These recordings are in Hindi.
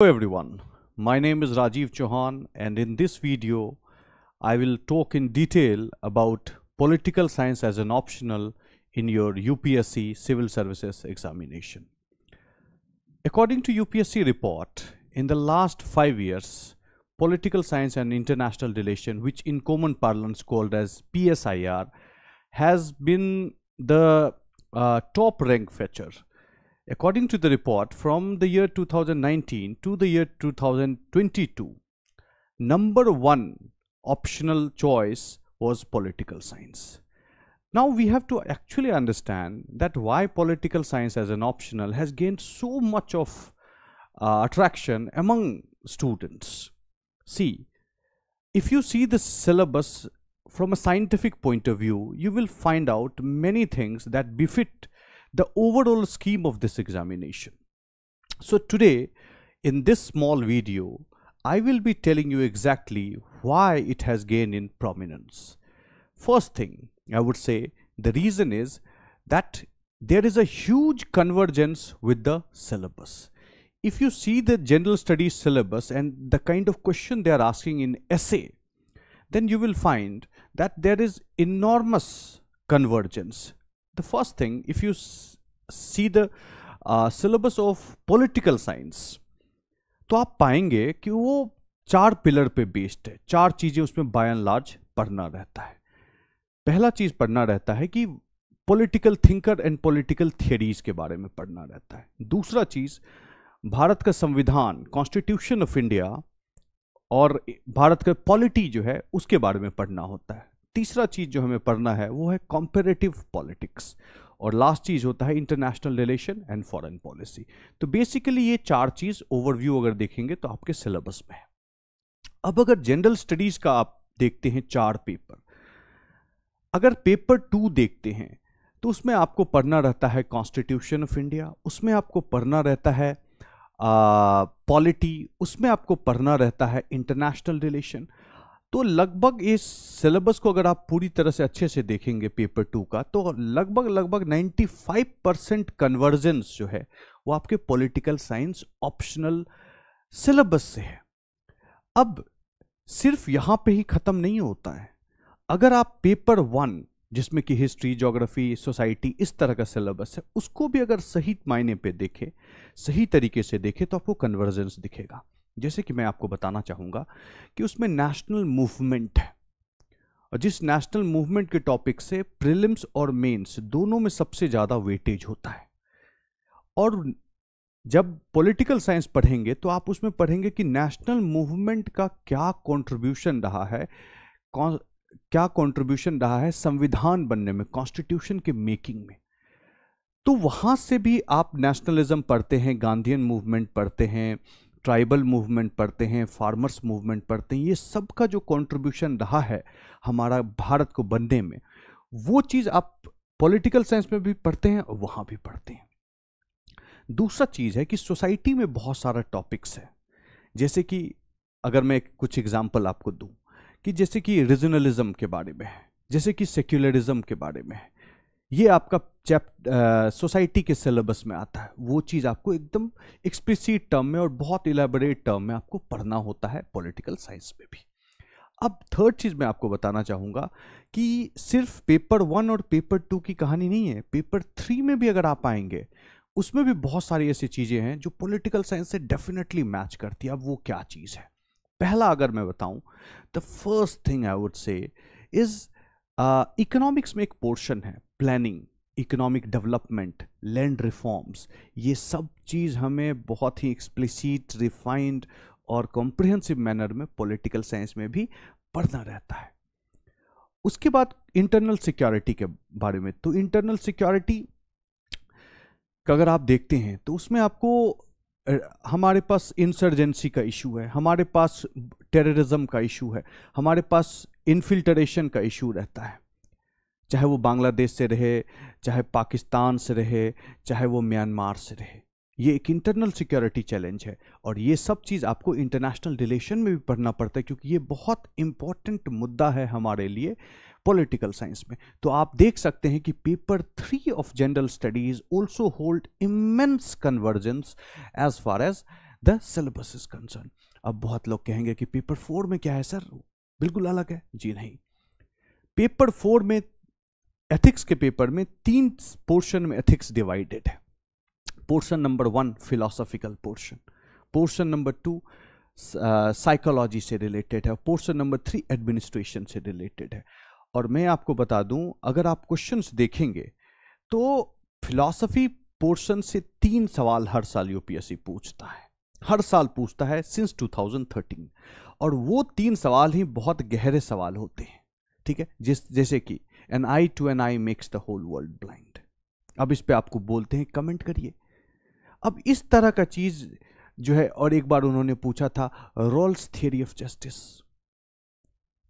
Hello everyone, my name is Rajiv Chauhan and in this video I will talk in detail about political science as an optional in your UPSC civil services examination. According to UPSC report, in the last five years, political science and international relation which in common parlance called as PSIR has been the uh, top rank fetcher According to the report, from the year 2019 to the year 2022, number one optional choice was political science. Now we have to actually understand that why political science as an optional has gained so much of uh, attraction among students. See, if you see the syllabus from a scientific point of view, you will find out many things that befit the overall scheme of this examination. So today, in this small video, I will be telling you exactly why it has gained in prominence. First thing, I would say the reason is that there is a huge convergence with the syllabus. If you see the general studies syllabus and the kind of question they are asking in essay, then you will find that there is enormous convergence the first thing if you see the uh, syllabus of political science तो आप पाएंगे कि वो चार पिलर पे बेस्ड है चार चीजें उसमें बाय एंड लार्ज पढ़ना रहता है पहला चीज पढ़ना रहता है कि political thinker and political theories के बारे में पढ़ना रहता है दूसरा चीज भारत का संविधान कॉन्स्टिट्यूशन ऑफ इंडिया और भारत का पॉलिटी जो है उसके बारे में पढ़ना होता है तीसरा चीज़ जो हमें पढ़ना है वो है कॉम्पेरेटिव पॉलिटिक्स और लास्ट चीज़ होता है international relation and foreign policy तो बेसिकली ये चार चीज़ ओवरव्यू अगर देखेंगे तो आपके सिलेबस में है अब अगर जनरल स्टडीज़ का आप देखते हैं चार पेपर अगर पेपर टू देखते हैं तो उसमें आपको पढ़ना रहता है कॉन्स्टिट्यूशन ऑफ इंडिया उसमें आपको पढ़ना रहता है पॉलिटी उसमें आपको पढ़ना रहता है इंटरनेशनल रिलेशन तो लगभग इस सिलेबस को अगर आप पूरी तरह से अच्छे से देखेंगे पेपर टू का तो लगभग लगभग 95 परसेंट कन्वर्जेंस जो है वो आपके पॉलिटिकल साइंस ऑप्शनल सिलेबस से है अब सिर्फ यहां पे ही ख़त्म नहीं होता है अगर आप पेपर वन जिसमें कि हिस्ट्री जोग्राफी सोसाइटी इस तरह का सिलेबस है उसको भी अगर सही मायने पे देखें सही तरीके से देखें तो आपको कन्वर्जेंस दिखेगा जैसे कि मैं आपको बताना चाहूँगा कि उसमें नेशनल मूवमेंट है और जिस नेशनल मूवमेंट के टॉपिक से प्रिलिम्स और मेंस दोनों में सबसे ज़्यादा वेटेज होता है और जब पॉलिटिकल साइंस पढ़ेंगे तो आप उसमें पढ़ेंगे कि नेशनल मूवमेंट का क्या कंट्रीब्यूशन रहा है क्या कंट्रीब्यूशन रहा है संविधान बनने में कॉन्स्टिट्यूशन के मेकिंग में तो वहाँ से भी आप नेशनलिज्म पढ़ते हैं गांधीयन मूवमेंट पढ़ते हैं ट्राइबल मूवमेंट पढ़ते हैं फार्मर्स मूवमेंट पढ़ते हैं ये सब का जो कंट्रीब्यूशन रहा है हमारा भारत को बनने में वो चीज़ आप पॉलिटिकल साइंस में भी पढ़ते हैं और वहाँ भी पढ़ते हैं दूसरा चीज़ है कि सोसाइटी में बहुत सारा टॉपिक्स है जैसे कि अगर मैं कुछ एग्जाम्पल आपको दूँ कि जैसे कि रीजनलिज्म के बारे में है जैसे कि सेक्युलरिज्म के बारे में है ये आपका चैप सोसाइटी के सिलेबस में आता है वो चीज़ आपको एकदम एक्सप्लिसिट टर्म में और बहुत इलेबरेट टर्म में आपको पढ़ना होता है पॉलिटिकल साइंस में भी अब थर्ड चीज़ मैं आपको बताना चाहूँगा कि सिर्फ पेपर वन और पेपर टू की कहानी नहीं है पेपर थ्री में भी अगर आप आएंगे उसमें भी बहुत सारी ऐसी चीज़ें हैं जो पॉलिटिकल साइंस से डेफिनेटली मैच करती है अब वो क्या चीज़ है पहला अगर मैं बताऊं the first thing I would say is economics में एक पोर्शन है planning economic development land reforms ये सब चीज़ हमें बहुत ही एक्सप्लिसिट रिफाइंड और कॉम्प्रिहेंसिव मैनर में पॉलिटिकल साइंस में भी पढ़ना रहता है उसके बाद इंटरनल सिक्योरिटी के बारे में तो इंटरनल सिक्योरिटी का अगर आप देखते हैं तो उसमें आपको हमारे पास इंसर्जेंसी का इशू है हमारे पास टेररिज्म का इशू है हमारे पास इन्फिल्ट्रेशन का इशू रहता है चाहे वो बांग्लादेश से रहे चाहे पाकिस्तान से रहे चाहे वो म्यांमार से रहे ये एक इंटरनल सिक्योरिटी चैलेंज है और ये सब चीज़ आपको इंटरनेशनल रिलेशन में भी पढ़ना पड़ता है क्योंकि ये बहुत इंपॉर्टेंट मुद्दा है हमारे लिए पॉलिटिकल साइंस में तो आप देख सकते हैं कि paper three of general studies also hold immense convergence as far as the syllabus is concern अब बहुत लोग कहेंगे कि पेपर फोर में क्या है सर बिल्कुल अलग है जी नहीं पेपर फोर में एथिक्स के पेपर में तीन पोर्शन में एथिक्स डिवाइडेड है portion number one philosophical portion portion number two psychology से रिलेटेड है पोर्शन नंबर थ्री एडमिनिस्ट्रेशन से रिलेटेड है और मैं आपको बता दूं अगर आप क्वेश्चंस देखेंगे तो फिलॉसफी पोर्शन से तीन सवाल हर साल यूपीएससी पूछता है हर साल पूछता है सिंस 2013 और वो तीन सवाल ही बहुत गहरे सवाल होते हैं ठीक है जिस जैसे कि an eye to an eye makes the whole world blind अब इस पर आपको बोलते हैं कमेंट करिए अब इस तरह का चीज़ जो है और एक बार उन्होंने पूछा था रोल्स थियरी ऑफ जस्टिस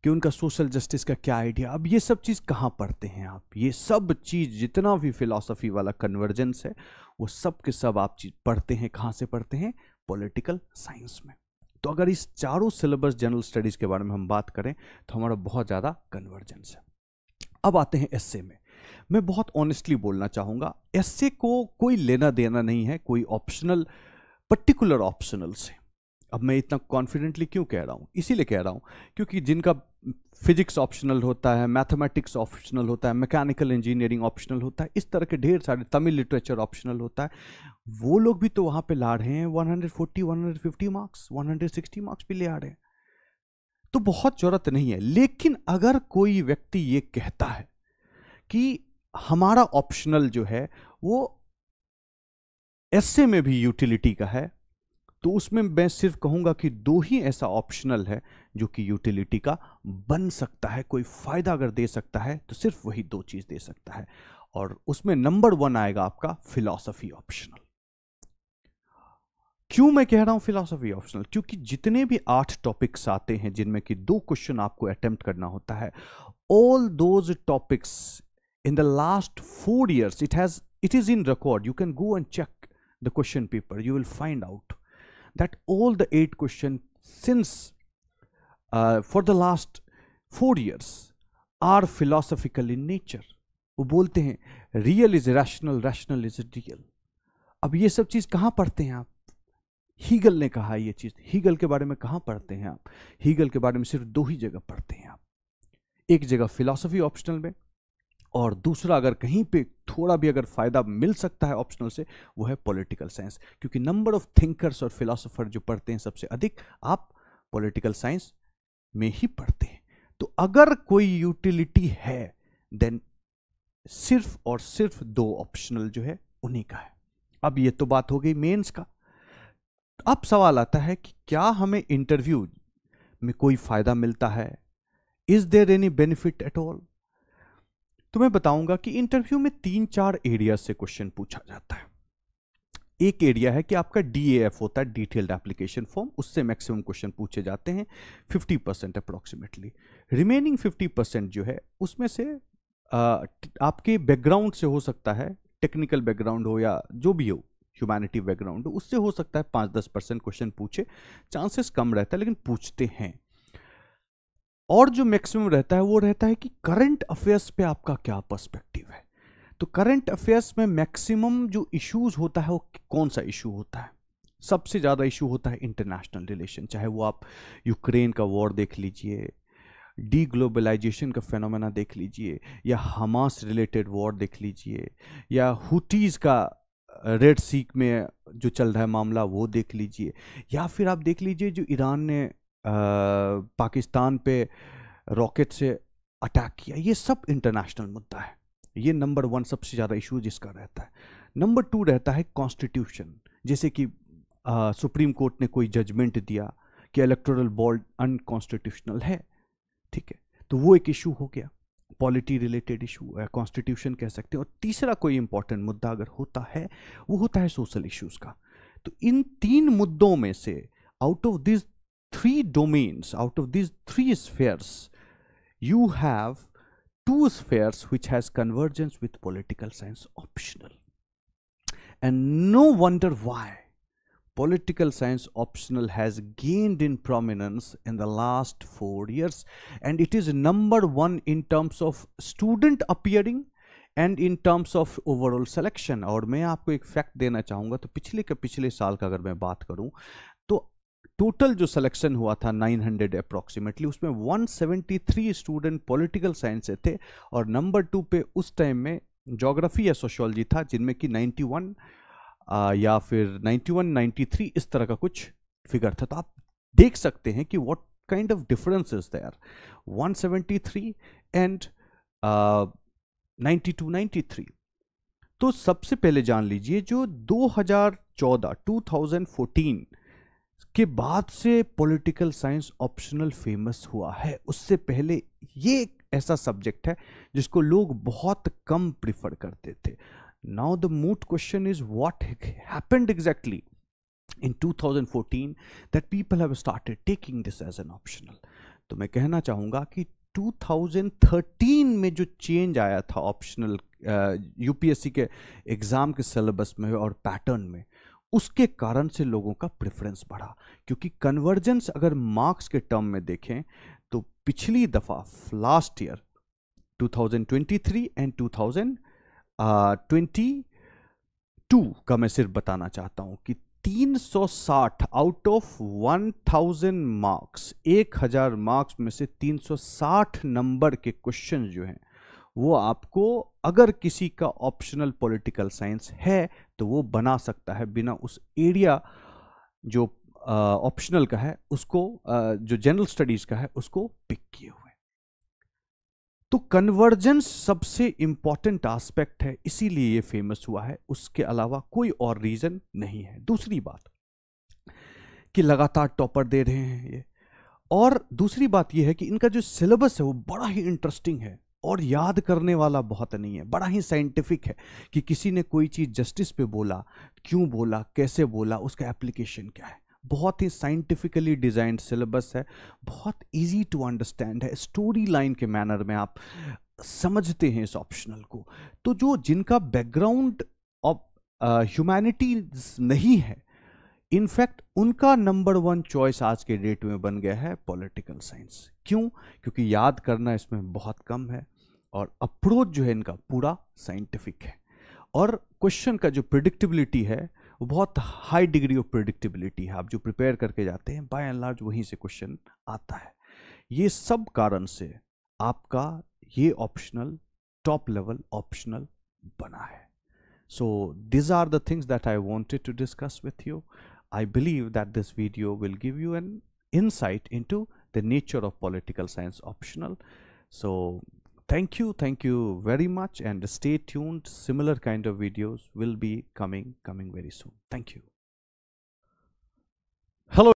कि उनका सोशल जस्टिस का क्या आइडिया अब ये सब चीज़ कहाँ पढ़ते हैं आप ये सब चीज़ जितना भी फिलोसफी वाला कन्वर्जेंस है वो सब के सब आप चीज़ पढ़ते हैं कहाँ से पढ़ते हैं पॉलिटिकल साइंस में तो अगर इस चारों सिलेबस जनरल स्टडीज़ के बारे में हम बात करें तो हमारा बहुत ज़्यादा कन्वर्जेंस है अब आते हैं एस में मैं बहुत ऑनेस्टली बोलना चाहूँगा एस को कोई लेना देना नहीं है कोई ऑप्शनल पर्टिकुलर ऑप्शनल से अब मैं इतना कॉन्फिडेंटली क्यों कह रहा हूँ इसीलिए कह रहा हूँ क्योंकि जिनका फिजिक्स ऑप्शनल होता है मैथमेटिक्स ऑप्शनल होता है मैकेनिकल इंजीनियरिंग ऑप्शनल होता है इस तरह के ढेर सारे तमिल लिटरेचर ऑप्शनल होता है वो लोग भी तो वहाँ पे ला रहे हैं 140, 150 मार्क्स 160 मार्क्स भी ले आ रहे हैं तो बहुत ज़रूरत नहीं है लेकिन अगर कोई व्यक्ति ये कहता है कि हमारा ऑप्शनल जो है वो ऐसे में भी यूटिलिटी का है तो उसमें मैं सिर्फ कहूंगा कि दो ही ऐसा ऑप्शनल है जो कि यूटिलिटी का बन सकता है कोई फायदा अगर दे सकता है तो सिर्फ वही दो चीज दे सकता है और उसमें नंबर वन आएगा आपका फिलॉसफी ऑप्शनल क्यों मैं कह रहा हूं फिलोसफी ऑप्शनल क्योंकि जितने भी आठ टॉपिक्स आते हैं जिनमें कि दो क्वेश्चन आपको अटेम्प्ट करना होता है all those topics in the last four years it has it is in record you can go and check the question paper you will find out that all the eight questions since for the last four years are philosophical in nature वो बोलते हैं real is rational rational is real अब ये सब चीज़ कहां पढ़ते हैं आप हीगल ने कहा ये चीज हीगल के बारे में कहा पढ़ते हैं आप हीगल के बारे में सिर्फ दो ही जगह पढ़ते हैं आप एक जगह फिलॉसफी ऑप्शनल में और दूसरा अगर कहीं पे थोड़ा भी अगर फायदा मिल सकता है ऑप्शनल से वो है पॉलिटिकल साइंस क्योंकि नंबर ऑफ थिंकर्स और फिलोसोफर जो पढ़ते हैं सबसे अधिक आप पॉलिटिकल साइंस में ही पढ़ते हैं तो अगर कोई यूटिलिटी है देन सिर्फ और सिर्फ दो ऑप्शनल जो है उन्हीं का है अब ये तो बात हो गई मेंस का अब सवाल आता है कि क्या हमें इंटरव्यू में कोई फायदा मिलता है is there any benefit at all तो मैं बताऊंगा कि इंटरव्यू में तीन चार एरिया से क्वेश्चन पूछा जाता है एक एरिया है कि आपका डीएएफ होता है डिटेल्ड एप्लीकेशन फॉर्म उससे मैक्सिमम क्वेश्चन पूछे जाते हैं 50 परसेंट अप्रोक्सीमेटली रिमेनिंग 50 परसेंट जो है उसमें से आ, आपके बैकग्राउंड से हो सकता है टेक्निकल बैकग्राउंड हो या जो भी हो ह्यूमैनिटी बैकग्राउंड तो उससे हो सकता है पांच दस परसेंट क्वेश्चन पूछे चांसेस कम रहता है लेकिन पूछते हैं और जो मैक्सिमम रहता है वो रहता है कि करंट अफेयर्स पे आपका क्या पर्सपेक्टिव है तो करंट अफेयर्स में मैक्सिमम जो इश्यूज होता है वो कौन सा इशू होता है सबसे ज़्यादा इशू होता है इंटरनेशनल रिलेशन चाहे वो आप यूक्रेन का वॉर देख लीजिए डी ग्लोबलाइजेशन का फेनोमेना देख लीजिए या हमास रिलेटेड वॉर देख लीजिए या हुटीज़ का रेड सीक में जो चल रहा है मामला वो देख लीजिए या फिर आप देख लीजिए जो ईरान ने आ, पाकिस्तान पे रॉकेट से अटैक किया ये सब इंटरनेशनल मुद्दा है ये नंबर वन सबसे ज़्यादा इशू जिसका रहता है नंबर टू रहता है कॉन्स्टिट्यूशन जैसे कि आ, सुप्रीम कोर्ट ने कोई जजमेंट दिया कि इलेक्ट्रल बॉल्ड अनकॉन्स्टिट्यूशनल है ठीक है तो वो एक इशू हो गया पॉलिटी रिलेटेड इशू है कॉन्स्टिट्यूशन कह सकते हैं और तीसरा कोई इंपॉर्टेंट मुद्दा अगर होता है वो होता है सोशल इश्यूज़ का तो इन तीन मुद्दों में से out of this three domains out of this three spheres you have two spheres which has convergence with political science optional and no wonder why political science optional has gained in prominence in the last four years and it is number one in terms of student appearing and in terms of overall selection और मैं आपको एक फैक्ट देना चाहूँगा तो पिछले के पिछले साल का अगर मैं बात करूँ तो टोटल जो सिलेक्शन हुआ था 900 हंड्रेड अप्रॉक्सीमेटली उसमें 173 स्टूडेंट पोलिटिकल साइंस से थे और नंबर टू पे उस टाइम में जोग्राफी या सोशोलॉजी था जिनमें कि वन या फिर 91 93 इस तरह का कुछ फिगर था तो आप देख सकते हैं कि what kind of difference is there 173 and ninety two ninety three तो सबसे पहले जान लीजिए जो 2014 2014 के बाद से पॉलिटिकल साइंस ऑप्शनल फेमस हुआ है उससे पहले ये एक ऐसा सब्जेक्ट है जिसको लोग बहुत कम प्रिफर करते थे Now, the moot question is what happened exactly in 2014 that people have started taking this as an optional. to मैं kehna chahunga ki 2013 में जो चेंज आया था ऑप्शनल यूपीएससी के एग्ज़ाम के सिलेबस में और पैटर्न में उसके कारण से लोगों का प्रेफरेंस बढ़ा क्योंकि कन्वर्जेंस अगर मार्क्स के टर्म में देखें तो पिछली दफ़ा last year 2023 and twenty two का मैं सिर्फ बताना चाहता हूं कि 360 आउट ऑफ 1000 मार्क्स 1000 मार्क्स में से 360 नंबर के क्वेश्चन जो हैं वो आपको अगर किसी का ऑप्शनल पॉलिटिकल साइंस है तो वो बना सकता है बिना उस एरिया जो ऑप्शनल का है उसको आ, जो जनरल स्टडीज का है उसको पिक किए हुए तो कन्वर्जेंस सबसे इंपॉर्टेंट एस्पेक्ट है इसीलिए ये फेमस हुआ है उसके अलावा कोई और रीजन नहीं है दूसरी बात कि लगातार टॉपर दे रहे हैं ये और दूसरी बात यह है कि इनका जो सिलेबस है वो बड़ा ही इंटरेस्टिंग है और याद करने वाला बहुत नहीं है बड़ा ही साइंटिफिक है कि किसी ने कोई चीज़ जस्टिस पे बोला क्यों बोला कैसे बोला उसका एप्लीकेशन क्या है बहुत ही साइंटिफिकली डिज़ाइन सिलेबस है बहुत इजी टू अंडरस्टैंड है स्टोरी लाइन के मैनर में आप समझते हैं इस ऑप्शनल को तो जो जिनका बैकग्राउंड ऑफ ह्यूमैनिटीज नहीं है इनफैक्ट उनका नंबर वन चॉइस आज के डेट में बन गया है पॉलिटिकल साइंस क्यों क्योंकि याद करना इसमें बहुत कम है और अप्रोच जो है इनका पूरा साइंटिफिक है और क्वेश्चन का जो प्रिडिक्टिबिलिटी है बहुत हाई डिग्री ऑफ प्रडिक्टेबिलिटी है आप जो प्रिपेयर करके जाते हैं बाय एंड लार्ज वहीं से क्वेश्चन आता है ये सब कारण से आपका ये ऑप्शनल टॉप लेवल ऑप्शनल बना है so these are the things that I wanted to discuss with you I believe that this video will give you an insight into the nature of political science optional so thank you thank you very much and stay tuned similar kind of videos will be coming coming very soon thank you hello